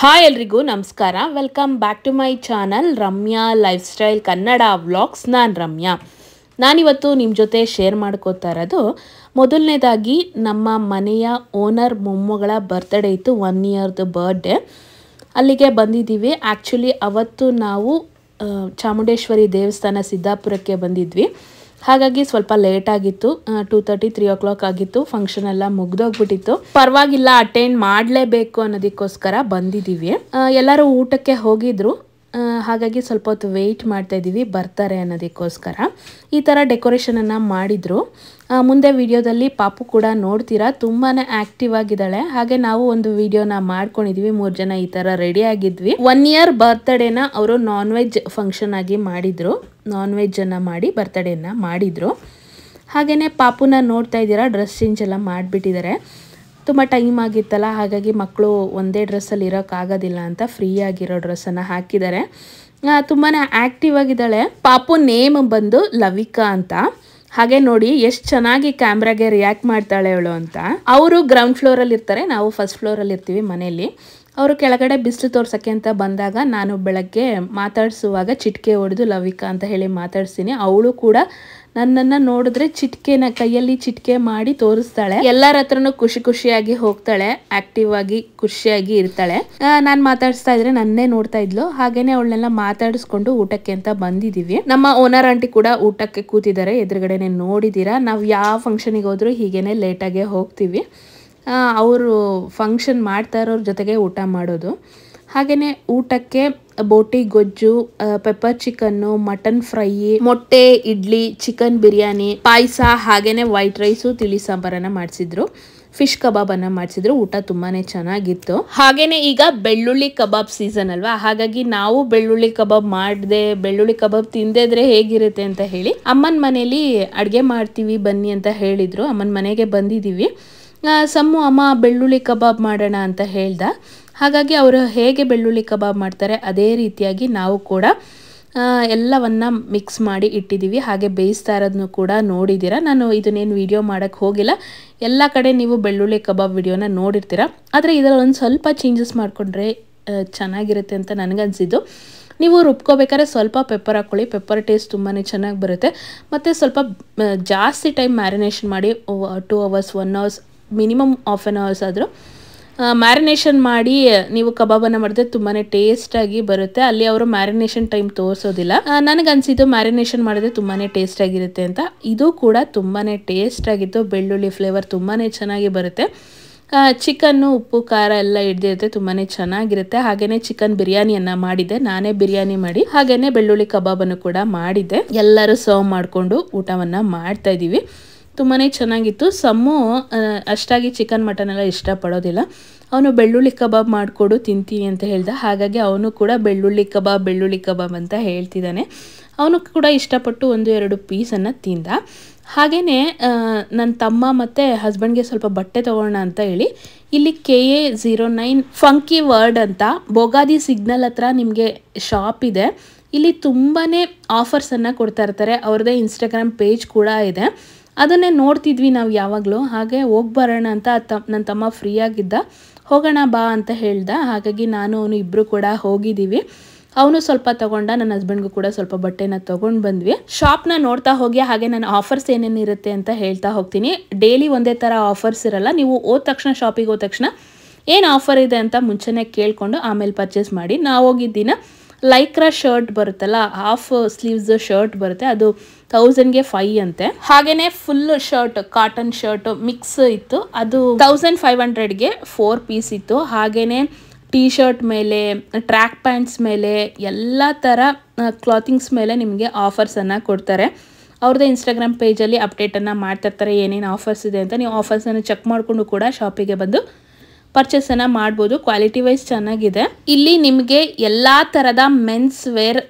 hi ಎಲ್ರಿಗೂ ನಮಸ್ಕಾರ welcome back to my channel Ramya lifestyle Kannada vlogs ನಾನು ರಮ್ಯಾ ನಾನಿವತ್ತು ನಿಮ್ಮ ಜೊತೆ ಶೇರ್ ಮಾಡ್ಕೋತಾ ಇರೋದು ಮೊದಲನೇದಾಗಿ ನಮ್ಮ ಮನೆಯ ಓನರ್ ಮೊಮ್ಮಗಳ ಬರ್ತ್ಡೇ ಇತ್ತು ಒನ್ ಇಯರ್ದು ಬರ್ಡೇ ಅಲ್ಲಿಗೆ ಬಂದಿದ್ದೀವಿ ಆ್ಯಕ್ಚುಲಿ ಅವತ್ತು ನಾವು ಚಾಮುಂಡೇಶ್ವರಿ ದೇವಸ್ಥಾನ ಸಿದ್ದಾಪುರಕ್ಕೆ ಬಂದಿದ್ವಿ ಹಾಗಾಗಿ ಸ್ವಲ್ಪ ಲೇಟ್ ಆಗಿತ್ತು two thirty three o'clock ಆಗಿತ್ತು ಫಂಕ್ಷನ್ ಎಲ್ಲ ಮುಗ್ದೋಗ್ಬಿಟ್ಟಿತ್ತು ಪರವಾಗಿಲ್ಲ ಅಟೆಂಡ್ ಮಾಡಲೇಬೇಕು ಅನ್ನೋದಕ್ಕೋಸ್ಕರ ಬಂದಿದ್ದೀವಿ ಎಲ್ಲರೂ ಊಟಕ್ಕೆ ಹೋಗಿದ್ರು ಹಾಗಾಗಿ ಸ್ವಲ್ಪ ಹೊತ್ತು ವೆಯ್ಟ್ ಇದ್ದೀವಿ ಬರ್ತಾರೆ ಅನ್ನೋದಕ್ಕೋಸ್ಕರ ಈ ಥರ ಡೆಕೋರೇಷನನ್ನು ಮಾಡಿದರು ಮುಂದೆ ವಿಡಿಯೋದಲ್ಲಿ ಪಾಪು ಕೂಡ ನೋಡ್ತೀರಾ ತುಂಬಾ ಆ್ಯಕ್ಟಿವ್ ಆಗಿದ್ದಾಳೆ ಹಾಗೆ ನಾವು ಒಂದು ವಿಡಿಯೋನ ಮಾಡ್ಕೊಂಡಿದ್ವಿ ಮೂರು ಜನ ಈ ಥರ ರೆಡಿ ಆಗಿದ್ವಿ ಒನ್ ಇಯರ್ ಬರ್ತ್ಡೇನ ಅವರು ನಾನ್ ವೆಜ್ ಫಂಕ್ಷನ್ ಆಗಿ ಮಾಡಿದರು ನಾನ್ ವೆಜ್ಜನ್ನು ಮಾಡಿ ಬರ್ತ್ಡೇನ ಮಾಡಿದರು ಹಾಗೆಯೇ ಪಾಪುನ ನೋಡ್ತಾ ಇದ್ದೀರಾ ಡ್ರೆಸ್ ಚೇಂಜ್ ಎಲ್ಲ ಮಾಡಿಬಿಟ್ಟಿದ್ದಾರೆ ತುಂಬ ಟೈಮ್ ಆಗಿತ್ತಲ್ಲ ಹಾಗಾಗಿ ಮಕ್ಕಳು ಒಂದೇ ಡ್ರೆಸ್ಸಲ್ಲಿ ಇರೋಕ್ಕಾಗೋದಿಲ್ಲ ಅಂತ ಫ್ರೀ ಆಗಿರೋ ಡ್ರೆಸ್ಸನ್ನು ಹಾಕಿದ್ದಾರೆ ತುಂಬಾ ಆ್ಯಕ್ಟಿವ್ ಆಗಿದ್ದಾಳೆ ಪಾಪು ನೇಮ್ ಬಂದು ಲವಿಕಾ ಅಂತ ಹಾಗೆ ನೋಡಿ ಎಷ್ಟು ಚೆನ್ನಾಗಿ ಕ್ಯಾಮ್ರಾಗೆ ರಿಯಾಕ್ಟ್ ಮಾಡ್ತಾಳೆ ಅವಳು ಅಂತ ಅವರು ಗ್ರೌಂಡ್ ಫ್ಲೋರಲ್ಲಿ ಇರ್ತಾರೆ ನಾವು ಫಸ್ಟ್ ಫ್ಲೋರಲ್ಲಿ ಇರ್ತೀವಿ ಮನೆಯಲ್ಲಿ ಅವರು ಕೆಳಗಡೆ ಬಿಸಿಲು ತೋರ್ಸಕ್ಕೆ ಅಂತ ಬಂದಾಗ ನಾನು ಬೆಳಗ್ಗೆ ಮಾತಾಡಿಸುವಾಗ ಚಿಟ್ಕೆ ಹೊಡೆದು ಲವಿಕಾ ಅಂತ ಹೇಳಿ ಮಾತಾಡ್ತೀನಿ ಅವಳು ಕೂಡ ನನ್ನನ್ನ ನೋಡಿದ್ರೆ ಚಿಟ್ಕೆನ ಕೈಯಲ್ಲಿ ಚಿಟ್ಕೆ ಮಾಡಿ ತೋರಿಸ್ತಾಳೆ ಎಲ್ಲರ ಹತ್ರನು ಖುಷಿ ಖುಷಿಯಾಗಿ ಹೋಗ್ತಾಳೆ ಆಕ್ಟಿವ್ ಆಗಿ ಖುಷಿಯಾಗಿ ಇರ್ತಾಳೆ ನಾನು ಮಾತಾಡಿಸ್ತಾ ಇದ್ರೆ ನನ್ನೇ ನೋಡ್ತಾ ಇದ್ಲು ಹಾಗೇನೆ ಅವಳನ್ನೆಲ್ಲ ಮಾತಾಡಿಸ್ಕೊಂಡು ಊಟಕ್ಕೆ ಅಂತ ಬಂದಿದ್ದೀವಿ ನಮ್ಮ ಓನರ್ ಆಂಟಿ ಕೂಡ ಊಟಕ್ಕೆ ಕೂತಿದ್ದಾರೆ ಎದುರುಗಡೆನೆ ನೋಡಿದ್ದೀರಾ ನಾವು ಯಾವ ಫಂಕ್ಷನಿಗೆ ಹೋದ್ರು ಹೀಗೇನೆ ಲೇಟಾಗೆ ಹೋಗ್ತೀವಿ ಅವರು ಫಂಕ್ಷನ್ ಮಾಡ್ತಾ ಇರೋರ ಜೊತೆಗೆ ಊಟ ಮಾಡೋದು ಹಾಗೆಯೇ ಊಟಕ್ಕೆ ಬೋಟಿ ಗೊಜ್ಜು ಪೆಪ್ಪರ್ ಚಿಕನ್ನು ಮಟನ್ ಫ್ರೈ ಮೊಟ್ಟೆ ಇಡ್ಲಿ ಚಿಕನ್ ಬಿರಿಯಾನಿ ಪಾಯಸ ಹಾಗೇ ವೈಟ್ ರೈಸು ತಿಳಿ ಸಾಂಬಾರನ್ನು ಮಾಡಿಸಿದ್ರು ಫಿಶ್ ಕಬಾಬನ್ನು ಮಾಡಿಸಿದ್ರು ಊಟ ತುಂಬಾ ಚೆನ್ನಾಗಿತ್ತು ಹಾಗೆಯೇ ಈಗ ಬೆಳ್ಳುಳ್ಳಿ ಕಬಾಬ್ ಸೀಸನ್ ಅಲ್ವಾ ಹಾಗಾಗಿ ನಾವು ಬೆಳ್ಳುಳ್ಳಿ ಕಬಾಬ್ ಮಾಡಿದೆ ಬೆಳ್ಳುಳ್ಳಿ ಕಬಾಬ್ ತಿಂದಿದ್ರೆ ಹೇಗಿರುತ್ತೆ ಅಂತ ಹೇಳಿ ಅಮ್ಮನ ಮನೇಲಿ ಅಡುಗೆ ಮಾಡ್ತೀವಿ ಬನ್ನಿ ಅಂತ ಹೇಳಿದರು ಅಮ್ಮನ ಮನೆಗೆ ಬಂದಿದ್ದೀವಿ ಸಮ್ಮು ಅಮ್ಮ ಬೆಳ್ಳುಳ್ಳಿ ಕಬಾಬ್ ಮಾಡೋಣ ಅಂತ ಹೇಳ್ದ ಹಾಗಾಗಿ ಅವರು ಹೇಗೆ ಬೆಳ್ಳುಳ್ಳಿ ಕಬಾಬ್ ಮಾಡ್ತಾರೆ ಅದೇ ರೀತಿಯಾಗಿ ನಾವು ಕೂಡ ಎಲ್ಲವನ್ನ ಮಿಕ್ಸ್ ಮಾಡಿ ಇಟ್ಟಿದ್ದೀವಿ ಹಾಗೆ ಬೇಯಿಸ್ತಾ ಇರೋದನ್ನು ಕೂಡ ನೋಡಿದ್ದೀರಾ ನಾನು ಇದನ್ನೇನು ವಿಡಿಯೋ ಮಾಡೋಕ್ಕೆ ಹೋಗಿಲ್ಲ ಎಲ್ಲ ಕಡೆ ನೀವು ಬೆಳ್ಳುಳ್ಳಿ ಕಬಾಬ್ ವಿಡಿಯೋನ ನೋಡಿರ್ತೀರ ಆದರೆ ಇದರಲ್ಲಿ ಒಂದು ಸ್ವಲ್ಪ ಚೇಂಜಸ್ ಮಾಡಿಕೊಂಡ್ರೆ ಚೆನ್ನಾಗಿರುತ್ತೆ ಅಂತ ನನಗನ್ಸಿದ್ದು ನೀವು ರುಬ್ಕೋಬೇಕಾದ್ರೆ ಸ್ವಲ್ಪ ಪೆಪ್ಪರ್ ಹಾಕ್ಕೊಳ್ಳಿ ಪೆಪ್ಪರ್ ಟೇಸ್ಟ್ ತುಂಬಾ ಚೆನ್ನಾಗಿ ಬರುತ್ತೆ ಮತ್ತು ಸ್ವಲ್ಪ ಜಾಸ್ತಿ ಟೈಮ್ ಮ್ಯಾರಿನೇಷನ್ ಮಾಡಿ two hours one hours minimum half an hours ಆದರೂ ಮ್ಯಾರಿನೇಷನ್ ಮಾಡಿ ನೀವು ಕಬಾಬನ್ನು ಮಾಡಿದ್ರೆ ತುಂಬಾ ಟೇಸ್ಟಾಗಿ ಬರುತ್ತೆ ಅಲ್ಲಿ ಅವರು ಮ್ಯಾರಿನೇಷನ್ ಟೈಮ್ ತೋರಿಸೋದಿಲ್ಲ ನನಗನ್ಸಿದ್ದು ಮ್ಯಾರಿನೇಷನ್ ಮಾಡಿದ್ರೆ ತುಂಬಾ ಟೇಸ್ಟಾಗಿರುತ್ತೆ ಅಂತ ಇದು ಕೂಡ ತುಂಬಾ ಟೇಸ್ಟಾಗಿತ್ತು ಬೆಳ್ಳುಳ್ಳಿ ಫ್ಲೇವರ್ ತುಂಬಾ ಚೆನ್ನಾಗಿ ಬರುತ್ತೆ ಚಿಕನ್ನು ಉಪ್ಪು ಖಾರ ಎಲ್ಲ ಹಿಡ್ದಿರುತ್ತೆ ತುಂಬಾ ಚೆನ್ನಾಗಿರುತ್ತೆ ಹಾಗೆಯೇ ಚಿಕನ್ ಬಿರಿಯಾನಿಯನ್ನು ಮಾಡಿದ್ದೆ ನಾನೇ ಬಿರಿಯಾನಿ ಮಾಡಿ ಹಾಗೆಯೇ ಬೆಳ್ಳುಳ್ಳಿ ಕಬಾಬನ್ನು ಕೂಡ ಮಾಡಿದ್ದೆ ಎಲ್ಲರೂ ಸರ್ವ್ ಮಾಡಿಕೊಂಡು ಊಟವನ್ನು ಮಾಡ್ತಾ ತುಂಬಾ ಚೆನ್ನಾಗಿತ್ತು ಸಮ್ಮು ಅಷ್ಟಾಗಿ ಚಿಕನ್ ಮಟನ್ ಎಲ್ಲ ಇಷ್ಟಪಡೋದಿಲ್ಲ ಅವನು ಬೆಳ್ಳುಳ್ಳಿ ಕಬಾಬ್ ಮಾಡಿಕೊಡು ತಿಂತೀನಿ ಅಂತ ಹೇಳ್ದ ಹಾಗಾಗಿ ಅವನು ಕೂಡ ಬೆಳ್ಳುಳ್ಳಿ ಕಬಾಬ್ ಬೆಳ್ಳುಳ್ಳಿ ಕಬಾಬ್ ಅಂತ ಹೇಳ್ತಿದ್ದಾನೆ ಅವನು ಕೂಡ ಇಷ್ಟಪಟ್ಟು ಒಂದು ಎರಡು ಪೀಸನ್ನು ತಿಂದ ಹಾಗೆಯೇ ನನ್ನ ತಮ್ಮ ಮತ್ತು ಹಸ್ಬೆಂಡ್ಗೆ ಸ್ವಲ್ಪ ಬಟ್ಟೆ ತೊಗೊಳ್ಳೋಣ ಅಂತ ಹೇಳಿ ಇಲ್ಲಿ K A zero nine funky word ಅಂತ ಬೋಗಾದಿ ಸಿಗ್ನಲ್ ಹತ್ರ ನಿಮಗೆ ಶಾಪ್ ಇದೆ ಇಲ್ಲಿ ತುಂಬಾ ಆಫರ್ಸನ್ನು ಕೊಡ್ತಾ ಇರ್ತಾರೆ ಅವ್ರದ್ದೇ ಇನ್ಸ್ಟಾಗ್ರಾಮ್ ಪೇಜ್ ಕೂಡ ಇದೆ ಅದನ್ನೇ ನೋಡ್ತಿದ್ವಿ ನಾವು ಯಾವಾಗಲೂ ಹಾಗೆ ಹೋಗಿ ಬರೋಣ ಅಂತ ನನ್ನ ತಮ್ಮ ಫ್ರೀಯಾಗಿದ್ದ ಹೋಗೋಣ ಬಾ ಅಂತ ಹೇಳ್ದ ಹಾಗಾಗಿ ನಾನು ಅವನು ಇಬ್ಬರು ಕೂಡ ಹೋಗಿದ್ದೀವಿ ಅವನು ಸ್ವಲ್ಪ ತಗೊಂಡ ನನ್ನ ಹಸ್ಬೆಂಡ್ಗೂ ಕೂಡ ಸ್ವಲ್ಪ ಬಟ್ಟೆನ ತೊಗೊಂಡು ಬಂದ್ವಿ ಶಾಪ್ನ ನೋಡ್ತಾ ಹೋಗಿ ಹಾಗೆ ನಾನು ಆಫರ್ಸ್ ಏನೇನಿರುತ್ತೆ ಅಂತ ಹೇಳ್ತಾ ಹೋಗ್ತೀನಿ ಡೈಲಿ ಒಂದೇ ಥರ ಆಫರ್ಸ್ ಇರಲ್ಲ ನೀವು ಹೋದ ತಕ್ಷಣ ಶಾಪಿಗೆ ಹೋದ ತಕ್ಷಣ ಏನು ಆಫರ್ ಇದೆ ಅಂತ ಮುಂಚೆನೇ ಕೇಳಿಕೊಂಡು ಆಮೇಲೆ ಪರ್ಚೇಸ್ ಮಾಡಿ ನಾವು ಹೋಗಿದ್ದಿನ ಲೈಕ್ರಾ ಶರ್ಟ್ ಬರುತ್ತಲ್ಲ ಹಾಫ್ ಸ್ಲೀವ್ಸ್ ಶರ್ಟ್ ಬರುತ್ತೆ ಅದು ತೌಸಂಡ್ಗೆ ಫೈ ಅಂತೆ ಹಾಗೇನೆ full shirt cotton shirt mix ಇತ್ತು ಅದು ತೌಸಂಡ್ ಫೈವ್ ಹಂಡ್ರೆಡ್ಗೆ ಫೋರ್ ಪೀಸ್ ಇತ್ತು ಹಾಗೇನೆ ಟೀ ಶರ್ಟ್ ಮೇಲೆ ಟ್ರ್ಯಾಕ್ ಪ್ಯಾಂಟ್ಸ್ ಮೇಲೆ ಎಲ್ಲ ಥರ ಕ್ಲಾತಿಂಗ್ಸ್ ಮೇಲೆ ನಿಮಗೆ ಆಫರ್ಸನ್ನು ಕೊಡ್ತಾರೆ ಅವ್ರದ್ದೇ ಇನ್ಸ್ಟಾಗ್ರಾಮ್ ಪೇಜಲ್ಲಿ ಅಪ್ಡೇಟನ್ನು ಮಾಡ್ತಿರ್ತಾರೆ ಏನೇನು ಆಫರ್ಸ್ ಇದೆ ಅಂತ ನೀವು ಆಫರ್ಸನ್ನು ಚೆಕ್ ಮಾಡಿಕೊಂಡು ಕೂಡ ಶಾಪಿಗೆ ಬಂದು ಪರ್ಚೇಸನ್ನು ಮಾಡ್ಬೋದು ಕ್ವಾಲಿಟಿ ವೈಸ್ ಚೆನ್ನಾಗಿದೆ ಇಲ್ಲಿ ನಿಮಗೆ ಎಲ್ಲ ಥರದ ಮೆನ್ಸ್ ವೇರ್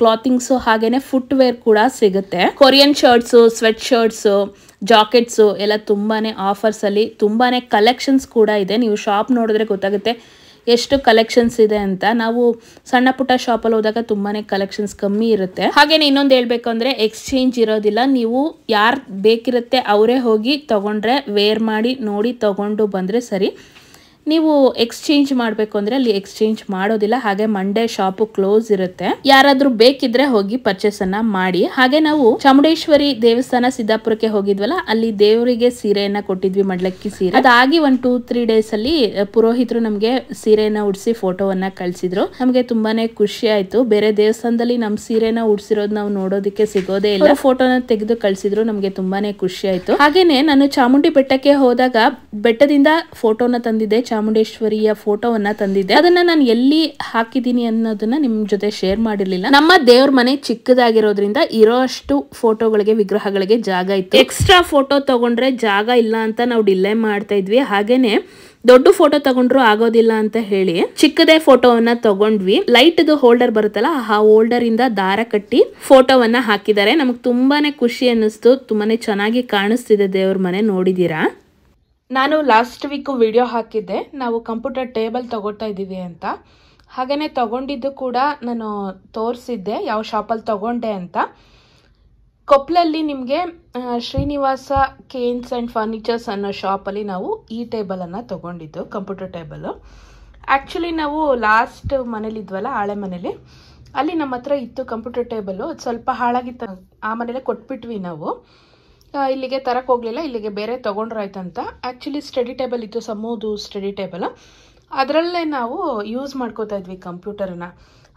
ಕ್ಲಾತಿಂಗ್ಸು ಹಾಗೇನೆ ಫುಟ್ ವೇರ್ ಕೂಡ ಸಿಗುತ್ತೆ Korean shirts sweatshirts jackets ಎಲ್ಲ ತುಂಬಾ ಅಲ್ಲಿ ತುಂಬಾ ಕಲೆಕ್ಷನ್ಸ್ ಕೂಡ ಇದೆ ನೀವು ಶಾಪ್ ನೋಡಿದ್ರೆ ಗೊತ್ತಾಗುತ್ತೆ ಎಷ್ಟು ಕಲೆಕ್ಷನ್ಸ್ ಇದೆ ಅಂತ ನಾವು ಸಣ್ಣ ಪುಟ್ಟ ಶಾಪಲ್ಲಿ ಹೋದಾಗ ತುಂಬಾ ಕಲೆಕ್ಷನ್ಸ್ ಕಮ್ಮಿ ಇರುತ್ತೆ ಹಾಗೇನೆ ಇನ್ನೊಂದು ಹೇಳಬೇಕು ಅಂದ್ರೆ ಎಕ್ಸ್ಚೇಂಜ್ ಇರೋದಿಲ್ಲ ನೀವು ಯಾರು ಬೇಕಿರುತ್ತೆ ಅವರೇ ಹೋಗಿ ತಗೊಂಡ್ರೆ ವೇರ್ ಮಾಡಿ ನೋಡಿ ತಗೊಂಡು ಬಂದರೆ ಸರಿ ನೀವು ಎಕ್ಸ್ಚೇಂಜ್ ಮಾಡಬೇಕು ಅಂದ್ರೆ ಅಲ್ಲಿ ಎಕ್ಸ್ಚೇಂಜ್ ಮಾಡೋದಿಲ್ಲ ಹಾಗೆ ಮಂಡೇ ಶಾಪ್ ಕ್ಲೋಸ್ ಇರುತ್ತೆ ಯಾರಾದರೂ ಬೇಕಿದ್ರೆ ಹೋಗಿ ಪರ್ಚೇಸ್ ಅನ್ನ ಮಾಡಿ ಹಾಗೆ ನಾವು ಚಾಮುಂಡೇಶ್ವರಿ ದೇವಸ್ಥಾನ ಸಿದ್ದಾಪುರಕ್ಕೆ ಹೋಗಿದ್ವಲ್ಲ ಅಲ್ಲಿ ದೇವರಿಗೆ ಸೀರೆಯನ್ನ ಕೊಟ್ಟಿದ್ವಿ ಮಡ್ಲಕ್ಕಿ ಸೀರೆ ಅದಾಗಿ ಒನ್ ಟೂ ತ್ರೀ ಡೇಸ್ ಅಲ್ಲಿ ಪುರೋಹಿತರು ನಮ್ಗೆ ಸೀರೆಯನ್ನ ಉಡ್ಸಿ ಫೋಟೋವನ್ನ ಕಳ್ಸಿದ್ರು ನಮ್ಗೆ ತುಂಬಾನೇ ಖುಷಿ ಆಯ್ತು ಬೇರೆ ದೇವಸ್ಥಾನದಲ್ಲಿ ನಮ್ ಸೀರೆನ ಉಡ್ಸಿರೋದ್ ನಾವು ನೋಡೋದಕ್ಕೆ ಸಿಗೋದೇ ಇಲ್ಲ ಫೋಟೋನ ತೆಗೆದು ಕಳ್ಸಿದ್ರು ನಮ್ಗೆ ತುಂಬಾನೇ ಖುಷಿ ಆಯ್ತು ಹಾಗೇನೆ ನಾನು ಚಾಮುಂಡಿ ಬೆಟ್ಟಕ್ಕೆ ಹೋದಾಗ ಬೆಟ್ಟದಿಂದ ಫೋಟೋನ ತಂದಿದ್ದೆ ಚಾಮುಂಡೇಶ್ವರಿಯ ಫೋಟೋವನ್ನ ತಂದಿದ್ದೆ ಅದನ್ನ ನಾನು ಎಲ್ಲಿ ಹಾಕಿದ್ದೀನಿ ಅನ್ನೋದನ್ನ ನಿಮ್ ಜೊತೆ ಶೇರ್ ಮಾಡಿರ್ಲಿಲ್ಲ ನಮ್ಮ ದೇವ್ರ ಮನೆ ಚಿಕ್ಕದಾಗಿರೋದ್ರಿಂದ ಇರೋ ಅಷ್ಟು ಫೋಟೋಗಳಿಗೆ ವಿಗ್ರಹಗಳಿಗೆ ಜಾಗ ಇತ್ತು ಎಕ್ಸ್ಟ್ರಾ ಫೋಟೋ ತಗೊಂಡ್ರೆ ಜಾಗ ಇಲ್ಲ ಅಂತ ನಾವು ಡಿಲೇ ಮಾಡ್ತಾ ಇದ್ವಿ ಹಾಗೇನೆ ದೊಡ್ಡ ಫೋಟೋ ತಗೊಂಡ್ರು ಆಗೋದಿಲ್ಲ ಅಂತ ಹೇಳಿ ಚಿಕ್ಕದೇ ಫೋಟೋವನ್ನ ತಗೊಂಡ್ವಿ ಲೈಟ್ ಹೋಲ್ಡರ್ ಬರುತ್ತಲ್ಲ ಆ ಹೋಲ್ಡರ್ ಇಂದ ದಾರ ಕಟ್ಟಿ ಫೋಟೋವನ್ನ ಹಾಕಿದ್ದಾರೆ ನಮಗೆ ತುಂಬಾನೇ ಖುಷಿ ಅನ್ನಿಸ್ತು ತುಂಬಾನೇ ಚೆನ್ನಾಗಿ ಕಾಣಿಸ್ತಿದೆ ದೇವ್ರ ಮನೆ ನೋಡಿದೀರಾ ನಾನು ಲಾಸ್ಟ್ ವೀಕು ವಿಡಿಯೋ ಹಾಕಿದ್ದೆ ನಾವು ಕಂಪ್ಯೂಟರ್ ಟೇಬಲ್ ತೊಗೊಳ್ತಾ ಇದ್ದೀವಿ ಅಂತ ಹಾಗೆಯೇ ತೊಗೊಂಡಿದ್ದು ಕೂಡ ನಾನು ತೋರಿಸಿದ್ದೆ ಯಾವ ಶಾಪಲ್ಲಿ ತೊಗೊಂಡೆ ಅಂತ ಕೊಪ್ಪಲಲ್ಲಿ ನಿಮಗೆ ಶ್ರೀನಿವಾಸ ಕೇನ್ಸ್ ಆ್ಯಂಡ್ ಫರ್ನಿಚರ್ಸ್ ಅನ್ನೋ ಶಾಪಲ್ಲಿ ನಾವು ಈ ಟೇಬಲನ್ನು ತೊಗೊಂಡಿದ್ದು ಕಂಪ್ಯೂಟರ್ ಟೇಬಲು ಆ್ಯಕ್ಚುಲಿ ನಾವು ಲಾಸ್ಟ್ ಮನೇಲಿದ್ವಲ್ಲ ಹಳೆ ಮನೇಲಿ ಅಲ್ಲಿ ನಮ್ಮ ಹತ್ರ ಇತ್ತು ಕಂಪ್ಯೂಟರ್ ಟೇಬಲು ಸ್ವಲ್ಪ ಹಾಳಾಗಿತ್ತು ಆ ಮನೇಲೆ ಕೊಟ್ಬಿಟ್ವಿ ನಾವು ಇಲ್ಲಿಗೆ ತರಕ್ಕೆ ಹೋಗ್ಲಿಲ್ಲ ಇಲ್ಲಿಗೆ ಬೇರೆ ತಗೊಂಡ್ರಾಯ್ತಂತ ಆಕ್ಚುಲಿ ಸ್ಟಡಿ ಟೇಬಲ್ ಇತ್ತು ಸಮೂದು ಸ್ಟಡಿ ಟೇಬಲ್ ಅದರಲ್ಲೇ ನಾವು ಯೂಸ್ ಮಾಡ್ಕೋತಾ ಇದ್ವಿ ಕಂಪ್ಯೂಟರ್ನ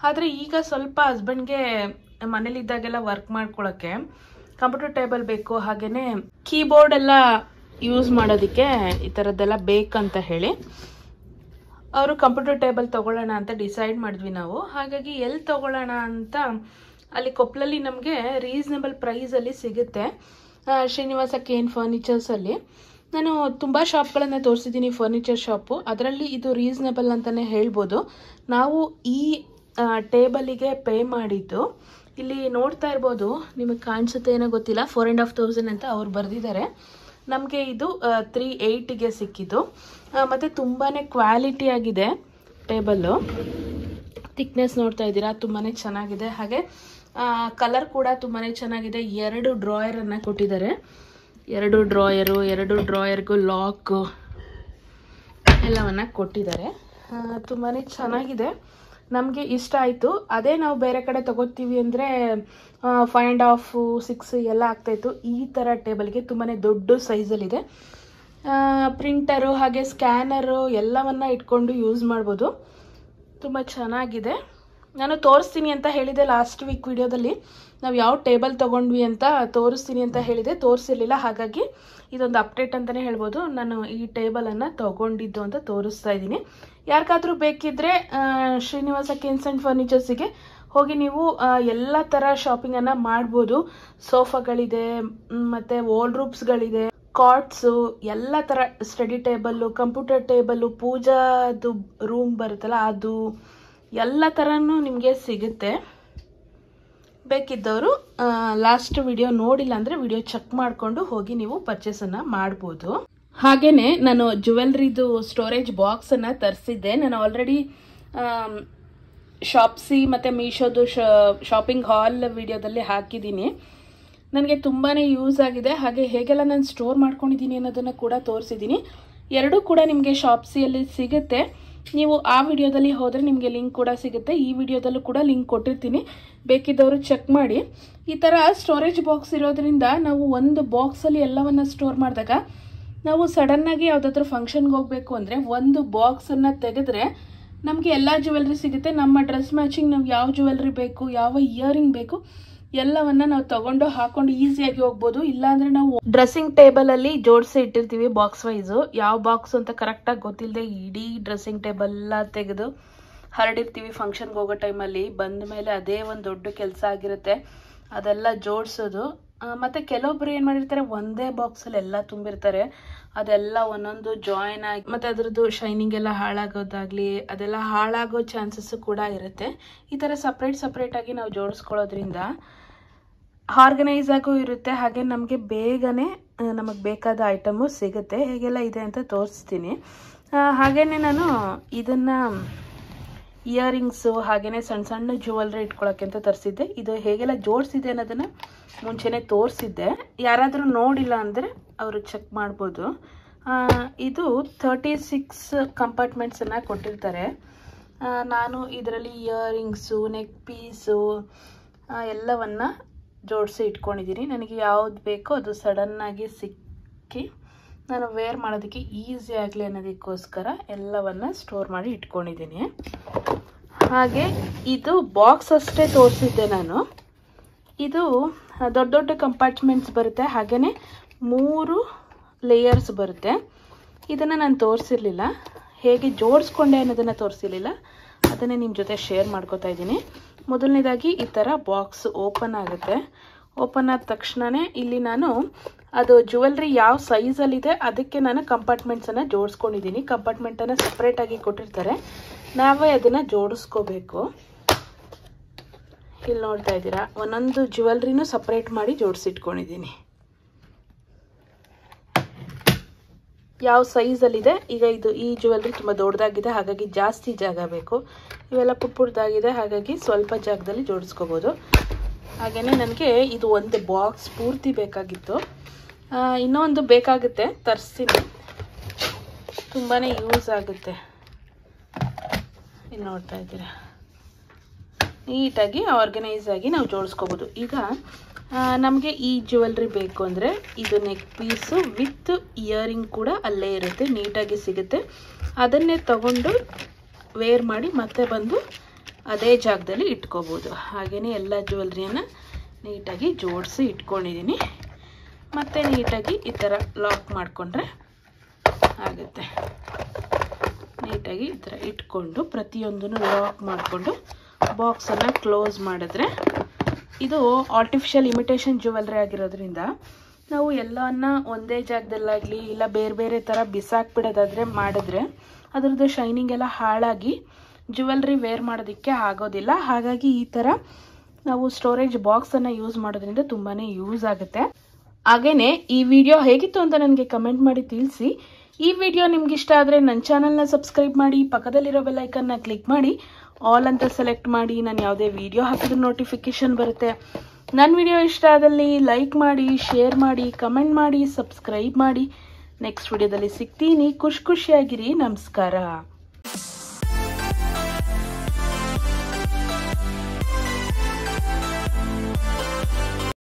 ಆದರೆ ಈಗ ಸ್ವಲ್ಪ ಹಸ್ಬೆಂಡ್ಗೆ ಮನೇಲಿದ್ದಾಗೆಲ್ಲ ವರ್ಕ್ ಮಾಡ್ಕೊಳಕ್ಕೆ ಕಂಪ್ಯೂಟರ್ ಟೇಬಲ್ ಬೇಕು ಹಾಗೇನೆ ಕೀಬೋರ್ಡ್ ಎಲ್ಲ ಯೂಸ್ ಮಾಡೋದಕ್ಕೆ ಈ ಥರದ್ದೆಲ್ಲ ಬೇಕಂತ ಹೇಳಿ ಅವರು ಕಂಪ್ಯೂಟರ್ ಟೇಬಲ್ ತಗೊಳ್ಳೋಣ ಅಂತ ಡಿಸೈಡ್ ಮಾಡಿದ್ವಿ ನಾವು ಹಾಗಾಗಿ ಎಲ್ಲಿ ತೊಗೊಳ್ಳೋಣ ಅಂತ ಅಲ್ಲಿ ಕೊಪ್ಪಳಲ್ಲಿ ನಮಗೆ ರೀಸನೇಬಲ್ ಪ್ರೈಸಲ್ಲಿ ಸಿಗುತ್ತೆ ಶ್ರೀನಿವಾಸ ಕೆ ಎನ್ ಫರ್ನಿಚರ್ಸಲ್ಲಿ ನಾನು ತುಂಬ ಶಾಪ್ಗಳನ್ನು ತೋರಿಸಿದ್ದೀನಿ ಫರ್ನಿಚರ್ ಶಾಪು ಅದರಲ್ಲಿ ಇದು ರೀಸನೇಬಲ್ ಅಂತಲೇ ಹೇಳ್ಬೋದು ನಾವು ಈ ಟೇಬಲಿಗೆ ಪೇ ಮಾಡಿದ್ದು ಇಲ್ಲಿ ನೋಡ್ತಾ ಇರ್ಬೋದು ನಿಮಗೆ ಕಾಣಿಸುತ್ತೆ ಏನೋ ಗೊತ್ತಿಲ್ಲ ಫೋರ್ ಆ್ಯಂಡ್ ಹಾಫ್ ತೌಸಂಡ್ ಅಂತ ಅವ್ರು ಬರೆದಿದ್ದಾರೆ ನಮಗೆ ಇದು ತ್ರೀ ಏಯ್ಟಿಗೆ ಸಿಕ್ಕಿತು ಮತ್ತು ತುಂಬಾ ಕ್ವಾಲಿಟಿ ಆಗಿದೆ ಟೇಬಲ್ಲು ಥಿಕ್ನೆಸ್ ನೋಡ್ತಾ ಇದ್ದೀರಾ ತುಂಬಾ ಚೆನ್ನಾಗಿದೆ ಹಾಗೆ ಕಲರ್ ಕೂಡ ತುಂಬಾ ಚೆನ್ನಾಗಿದೆ ಎರಡು ಡ್ರಾಯರನ್ನು ಕೊಟ್ಟಿದ್ದಾರೆ ಎರಡು ಡ್ರಾಯರು ಎರಡು ಡ್ರಾಯರ್ಗೂ ಲಾಕ್ ಎಲ್ಲವನ್ನ ಕೊಟ್ಟಿದ್ದಾರೆ ತುಂಬಾ ಚೆನ್ನಾಗಿದೆ ನಮಗೆ ಇಷ್ಟ ಆಯಿತು ಅದೇ ನಾವು ಬೇರೆ ಕಡೆ ತಗೋತೀವಿ ಅಂದರೆ ಫೈವ್ ಆ್ಯಂಡ್ ಹಾಫ್ ಸಿಕ್ಸ್ ಎಲ್ಲ ಆಗ್ತಾಯಿತ್ತು ಈ ಥರ ಟೇಬಲ್ಗೆ ತುಂಬಾ ದೊಡ್ಡ ಸೈಜಲ್ಲಿದೆ ಪ್ರಿಂಟರು ಹಾಗೆ ಸ್ಕ್ಯಾನರು ಎಲ್ಲವನ್ನು ಇಟ್ಕೊಂಡು ಯೂಸ್ ಮಾಡ್ಬೋದು ತುಂಬ ಚೆನ್ನಾಗಿದೆ ನಾನು ತೋರಿಸ್ತೀನಿ ಅಂತ ಹೇಳಿದೆ ಲಾಸ್ಟ್ ವೀಕ್ ವಿಡಿಯೋದಲ್ಲಿ ನಾವು ಯಾವ ಟೇಬಲ್ ತೊಗೊಂಡ್ವಿ ಅಂತ ತೋರಿಸ್ತೀನಿ ಅಂತ ಹೇಳಿದೆ ತೋರಿಸಿರ್ಲಿಲ್ಲ ಹಾಗಾಗಿ ಇದೊಂದು ಅಪ್ಡೇಟ್ ಅಂತಲೇ ಹೇಳ್ಬೋದು ನಾನು ಈ ಟೇಬಲನ್ನು ತೊಗೊಂಡಿದ್ದು ಅಂತ ತೋರಿಸ್ತಾ ಇದ್ದೀನಿ ಯಾರಿಗಾದರೂ ಬೇಕಿದ್ದರೆ ಶ್ರೀನಿವಾಸ ಕಿನ್ಸ್ ಆ್ಯಂಡ್ ಫರ್ನಿಚರ್ಸಿಗೆ ಹೋಗಿ ನೀವು ಎಲ್ಲ ಥರ ಶಾಪಿಂಗನ್ನು ಮಾಡ್ಬೋದು ಸೋಫಾಗಳಿದೆ ಮತ್ತು ವಾಲ್ ರೂಪ್ಸ್ಗಳಿದೆ ಕಾರ್ಟ್ಸು ಎಲ್ಲ ಥರ ಸ್ಟಡಿ ಟೇಬಲ್ಲು ಕಂಪ್ಯೂಟರ್ ಟೇಬಲ್ಲು ಪೂಜಾದು ರೂಮ್ ಬರುತ್ತಲ್ಲ ಅದು ಎಲ್ಲ ಥರನೂ ನಿಮಗೆ ಸಿಗುತ್ತೆ ಬೇಕಿದ್ದವರು ಲಾಸ್ಟ್ ವಿಡಿಯೋ ನೋಡಿಲ್ಲ ಅಂದರೆ ವಿಡಿಯೋ ಚೆಕ್ ಮಾಡಿಕೊಂಡು ಹೋಗಿ ನೀವು ಪರ್ಚೇಸನ್ನು ಮಾಡ್ಬೋದು ಹಾಗೆಯೇ ನಾನು ಜುವೆಲ್ರಿದು ಸ್ಟೋರೇಜ್ ಬಾಕ್ಸನ್ನು ತರಿಸಿದ್ದೆ ನಾನು ಆಲ್ರೆಡಿ ಶಾಪ್ಸಿ ಮತ್ತು ಮೀಶೋದು ಶಾಪಿಂಗ್ ಹಾಲ್ ವಿಡಿಯೋದಲ್ಲಿ ಹಾಕಿದ್ದೀನಿ ನನಗೆ ತುಂಬಾ ಯೂಸ್ ಆಗಿದೆ ಹಾಗೆ ಹೇಗೆಲ್ಲ ನಾನು ಸ್ಟೋರ್ ಮಾಡ್ಕೊಂಡಿದ್ದೀನಿ ಅನ್ನೋದನ್ನು ಕೂಡ ತೋರಿಸಿದ್ದೀನಿ ಎರಡೂ ಕೂಡ ನಿಮಗೆ ಶಾಪ್ಸಿಯಲ್ಲಿ ಸಿಗುತ್ತೆ ನೀವು ಆ ವಿಡಿಯೋದಲ್ಲಿ ಹೋದರೆ ನಿಮಗೆ ಲಿಂಕ್ ಕೂಡ ಸಿಗುತ್ತೆ ಈ ವಿಡಿಯೋದಲ್ಲೂ ಕೂಡ ಲಿಂಕ್ ಕೊಟ್ಟಿರ್ತೀನಿ ಬೇಕಿದ್ದವರು ಚೆಕ್ ಮಾಡಿ ಈ ಥರ ಸ್ಟೋರೇಜ್ ಬಾಕ್ಸ್ ಇರೋದ್ರಿಂದ ನಾವು ಒಂದು ಬಾಕ್ಸಲ್ಲಿ ಎಲ್ಲವನ್ನು ಸ್ಟೋರ್ ಮಾಡಿದಾಗ ನಾವು ಸಡನ್ನಾಗಿ ಯಾವುದಾದ್ರೂ ಫಂಕ್ಷನ್ಗೆ ಹೋಗಬೇಕು ಅಂದರೆ ಒಂದು ಬಾಕ್ಸನ್ನು ತೆಗೆದ್ರೆ ನಮಗೆ ಎಲ್ಲ ಜ್ಯುವೆಲ್ರಿ ಸಿಗುತ್ತೆ ನಮ್ಮ ಡ್ರೆಸ್ ಮ್ಯಾಚಿಂಗ್ ನಾವು ಯಾವ ಜ್ಯುವೆಲ್ರಿ ಬೇಕು ಯಾವ ಇಯರಿಂಗ್ ಬೇಕು ಎಲ್ಲವನ್ನ ನಾವು ತಗೊಂಡು ಹಾಕೊಂಡು ಈಸಿಯಾಗಿ ಹೋಗ್ಬೋದು ಇಲ್ಲಾಂದ್ರೆ ನಾವು ಡ್ರೆಸ್ಸಿಂಗ್ ಟೇಬಲ್ ಅಲ್ಲಿ ಜೋಡಿಸಿ ಇಟ್ಟಿರ್ತೀವಿ ಬಾಕ್ಸ್ ವೈಸ್ ಯಾವ ಬಾಕ್ಸ್ ಅಂತ ಕರೆಕ್ಟಾಗಿ ಗೊತ್ತಿಲ್ಲದೆ ಇಡೀ ಡ್ರೆಸ್ಸಿಂಗ್ ಟೇಬಲ್ ಎಲ್ಲ ತೆಗೆದು ಹರಡಿರ್ತೀವಿ ಫಂಕ್ಷನ್ಗೆ ಹೋಗೋ ಟೈಮಲ್ಲಿ ಬಂದ ಮೇಲೆ ಅದೇ ಒಂದು ದೊಡ್ಡ ಕೆಲಸ ಆಗಿರುತ್ತೆ ಅದೆಲ್ಲ ಜೋಡಿಸೋದು ಮತ್ತೆ ಕೆಲವೊಬ್ರು ಏನ್ ಮಾಡಿರ್ತಾರೆ ಒಂದೇ ಬಾಕ್ಸ್ ಅಲ್ಲಿ ಎಲ್ಲ ತುಂಬಿರ್ತಾರೆ ಅದೆಲ್ಲ ಒಂದೊಂದು ಜಾಯಿನ್ ಆಗಿ ಮತ್ತೆ ಅದರದ್ದು ಶೈನಿಂಗ್ ಎಲ್ಲ ಹಾಳಾಗೋದಾಗ್ಲಿ ಅದೆಲ್ಲ ಹಾಳಾಗೋ ಚಾನ್ಸಸ್ ಕೂಡ ಇರುತ್ತೆ ಈ ಥರ ಸಪ್ರೇಟ್ ಸಪ್ರೇಟಾಗಿ ನಾವು ಜೋಡಿಸ್ಕೊಳ್ಳೋದ್ರಿಂದ ಆರ್ಗನೈಸ್ ಆಗೂ ಇರುತ್ತೆ ಹಾಗೆ ನಮಗೆ ಬೇಗನೆ ನಮಗೆ ಬೇಕಾದ ಐಟಮು ಸಿಗುತ್ತೆ ಹೇಗೆಲ್ಲ ಇದೆ ಅಂತ ತೋರಿಸ್ತೀನಿ ಹಾಗೆಯೇ ನಾನು ಇದನ್ನು ಇಯರಿಂಗ್ಸು ಹಾಗೆಯೇ ಸಣ್ಣ ಸಣ್ಣ ಜ್ಯುವೆಲ್ರಿ ಇಟ್ಕೊಳಕ್ಕೆ ಅಂತ ತರಿಸಿದ್ದೆ ಇದು ಹೇಗೆಲ್ಲ ಜೋಡಿಸಿದೆ ಅನ್ನೋದನ್ನು ಮುಂಚೆನೆ ತೋರಿಸಿದ್ದೆ ಯಾರಾದರೂ ನೋಡಿಲ್ಲ ಅಂದರೆ ಅವರು ಚೆಕ್ ಮಾಡ್ಬೋದು ಇದು ಥರ್ಟಿ ಸಿಕ್ಸ್ ಕಂಪಾರ್ಟ್ಮೆಂಟ್ಸನ್ನು ಕೊಟ್ಟಿರ್ತಾರೆ ನಾನು ಇದರಲ್ಲಿ ಇಯರಿಂಗ್ಸು ನೆಕ್ ಪೀಸು ಎಲ್ಲವನ್ನು ಜೋಡಿಸಿ ಇಟ್ಕೊಂಡಿದ್ದೀನಿ ನನಗೆ ಯಾವ್ದು ಬೇಕೋ ಅದು ಸಡನ್ನಾಗಿ ಸಿಕ್ಕಿ ನಾನು ವೇರ್ ಮಾಡೋದಕ್ಕೆ ಈಸಿ ಆಗಲಿ ಅನ್ನೋದಕ್ಕೋಸ್ಕರ ಎಲ್ಲವನ್ನು ಸ್ಟೋರ್ ಮಾಡಿ ಇಟ್ಕೊಂಡಿದ್ದೀನಿ ಹಾಗೆ ಇದು ಬಾಕ್ಸ್ ಅಷ್ಟೇ ತೋರಿಸಿದ್ದೆ ನಾನು ಇದು ದೊಡ್ಡ ದೊಡ್ಡ ಕಂಪಾರ್ಟ್ಮೆಂಟ್ಸ್ ಬರುತ್ತೆ ಹಾಗೆಯೇ ಮೂರು ಲೇಯರ್ಸ್ ಬರುತ್ತೆ ಇದನ್ನು ನಾನು ತೋರಿಸಿರ್ಲಿಲ್ಲ ಹೇಗೆ ಜೋಡಿಸ್ಕೊಂಡೆ ಅನ್ನೋದನ್ನು ತೋರಿಸಿರ್ಲಿಲ್ಲ ಅದನ್ನೇ ನಿಮ್ಮ ಜೊತೆ ಶೇರ್ ಮಾಡ್ಕೋತಾ ಇದ್ದೀನಿ ಮೊದಲನೇದಾಗಿ ಈ ಥರ ಬಾಕ್ಸ್ ಓಪನ್ ಆಗುತ್ತೆ ಓಪನ್ ಆದ ತಕ್ಷಣವೇ ಇಲ್ಲಿ ನಾನು ಅದು ಜುವೆಲ್ರಿ ಯಾವ ಸೈಜಲ್ಲಿದೆ ಅದಕ್ಕೆ ನಾನು ಕಂಪಾರ್ಟ್ಮೆಂಟ್ಸನ್ನು ಜೋಡಿಸ್ಕೊಂಡಿದ್ದೀನಿ ಕಂಪಾರ್ಟ್ಮೆಂಟನ್ನು ಸಪ್ರೇಟಾಗಿ ಕೊಟ್ಟಿರ್ತಾರೆ ನಾವೇ ಅದನ್ನು ಜೋಡಿಸ್ಕೋಬೇಕು ಇಲ್ಲಿ ನೋಡ್ತಾ ಇದ್ದೀರಾ ಒಂದೊಂದು ಜ್ಯುವೆಲ್ರಿನೂ ಸಪ್ರೇಟ್ ಮಾಡಿ ಜೋಡಿಸಿಟ್ಕೊಂಡಿದ್ದೀನಿ ಯಾವ ಸೈಜಲ್ಲಿದೆ ಈಗ ಇದು ಈ ಜ್ಯುವೆಲ್ರಿ ತುಂಬ ದೊಡ್ಡದಾಗಿದೆ ಹಾಗಾಗಿ ಜಾಸ್ತಿ ಜಾಗ ಬೇಕು ಇವೆಲ್ಲ ಪುಪ್ಪುಡ್ದಾಗಿದೆ ಹಾಗಾಗಿ ಸ್ವಲ್ಪ ಜಾಗದಲ್ಲಿ ಜೋಡಿಸ್ಕೋಬೋದು ಹಾಗೆಯೇ ನನಗೆ ಇದು ಒಂದು ಬಾಕ್ಸ್ ಪೂರ್ತಿ ಬೇಕಾಗಿತ್ತು ಇನ್ನೊಂದು ಬೇಕಾಗುತ್ತೆ ತರಿಸ್ತೀನಿ ತುಂಬಾ ಯೂಸ್ ಆಗುತ್ತೆ ಇಲ್ಲಿ ನೋಡ್ತಾ ಇದ್ದೀರಾ ನೀಟಾಗಿ ಆರ್ಗನೈಸ್ ಆಗಿ ನಾವು ಜೋಡಿಸ್ಕೋಬೋದು ಈಗ ನಮಗೆ ಈ ಜ್ಯುವೆಲ್ರಿ ಬೇಕು ಅಂದರೆ ಇದು ನೆಕ್ ಪೀಸು ವಿತ್ ಇಯರಿಂಗ್ ಕೂಡ ಅಲ್ಲೇ ಇರುತ್ತೆ ನೀಟಾಗಿ ಸಿಗುತ್ತೆ ಅದನ್ನೇ ತಗೊಂಡು ವೇರ್ ಮಾಡಿ ಮತ್ತೆ ಬಂದು ಅದೇ ಜಾಗದಲ್ಲಿ ಇಟ್ಕೋಬೋದು ಹಾಗೆಯೇ ಎಲ್ಲ ಜ್ಯುವೆಲ್ರಿಯನ್ನು ನೀಟಾಗಿ ಜೋಡಿಸಿ ಇಟ್ಕೊಂಡಿದ್ದೀನಿ ಮತ್ತೆ ನೀಟಾಗಿ ಈ ಥರ ಲಾಕ್ ಮಾಡಿಕೊಂಡ್ರೆ ಆಗುತ್ತೆ ನೀಟಾಗಿ ಈ ಥರ ಇಟ್ಕೊಂಡು ಪ್ರತಿಯೊಂದನ್ನು ಲಾಕ್ ಮಾಡಿಕೊಂಡು ಬಾಕ್ಸನ್ನು ಕ್ಲೋಸ್ ಮಾಡಿದ್ರೆ ಇದು ಆರ್ಟಿಫಿಷಿಯಲ್ ಇಮಿಟೇಷನ್ ಜ್ಯುವೆಲ್ರಿ ಆಗಿರೋದ್ರಿಂದ ನಾವು ಎಲ್ಲನ್ನ ಒಂದೇ ಜಾಗದಲ್ಲಾಗಲಿ ಇಲ್ಲ ಬೇರೆ ಬೇರೆ ಥರ ಬಿಸಾಕ್ಬಿಡೋದಾದರೆ ಮಾಡಿದ್ರೆ ಅದರದ್ದು ಶೈನಿಂಗ್ ಎಲ್ಲ ಹಾಳಾಗಿ ಜ್ಯುವೆಲ್ರಿ ವೇರ್ ಮಾಡೋದಕ್ಕೆ ಆಗೋದಿಲ್ಲ ಹಾಗಾಗಿ ಈ ಥರ ನಾವು ಸ್ಟೋರೇಜ್ ಬಾಕ್ಸನ್ನು ಯೂಸ್ ಮಾಡೋದ್ರಿಂದ ತುಂಬಾ ಯೂಸ್ ಆಗುತ್ತೆ ಹಾಗೇನೆ ಈ ವಿಡಿಯೋ ಹೇಗಿತ್ತು ಅಂತ ನನಗೆ ಕಮೆಂಟ್ ಮಾಡಿ ತಿಳಿಸಿ ಈ ವಿಡಿಯೋ ಇಷ್ಟ ಆದರೆ ನನ್ನ ಚಾನಲ್ನ ಸಬ್ಸ್ಕ್ರೈಬ್ ಮಾಡಿ ಪಕ್ಕದಲ್ಲಿರೋ ಬೆಲ್ಲೈಕನ್ನ ಕ್ಲಿಕ್ ಮಾಡಿ ಆಲ್ ಅಂತ ಸೆಲೆಕ್ಟ್ ಮಾಡಿ ನಾನು ಯಾವುದೇ ವಿಡಿಯೋ ಹಾಕಿದ್ರೆ ನೋಟಿಫಿಕೇಶನ್ ಬರುತ್ತೆ ನನ್ನ ವಿಡಿಯೋ ಇಷ್ಟ ಆದಲ್ಲಿ ಲೈಕ್ ಮಾಡಿ ಶೇರ್ ಮಾಡಿ ಕಮೆಂಟ್ ಮಾಡಿ ಸಬ್ಸ್ಕ್ರೈಬ್ ಮಾಡಿ ನೆಕ್ಸ್ಟ್ ವಿಡಿಯೋದಲ್ಲಿ ಸಿಗ್ತೀನಿ ಖುಷಿ ಖುಷಿಯಾಗಿರಿ ನಮಸ್ಕಾರ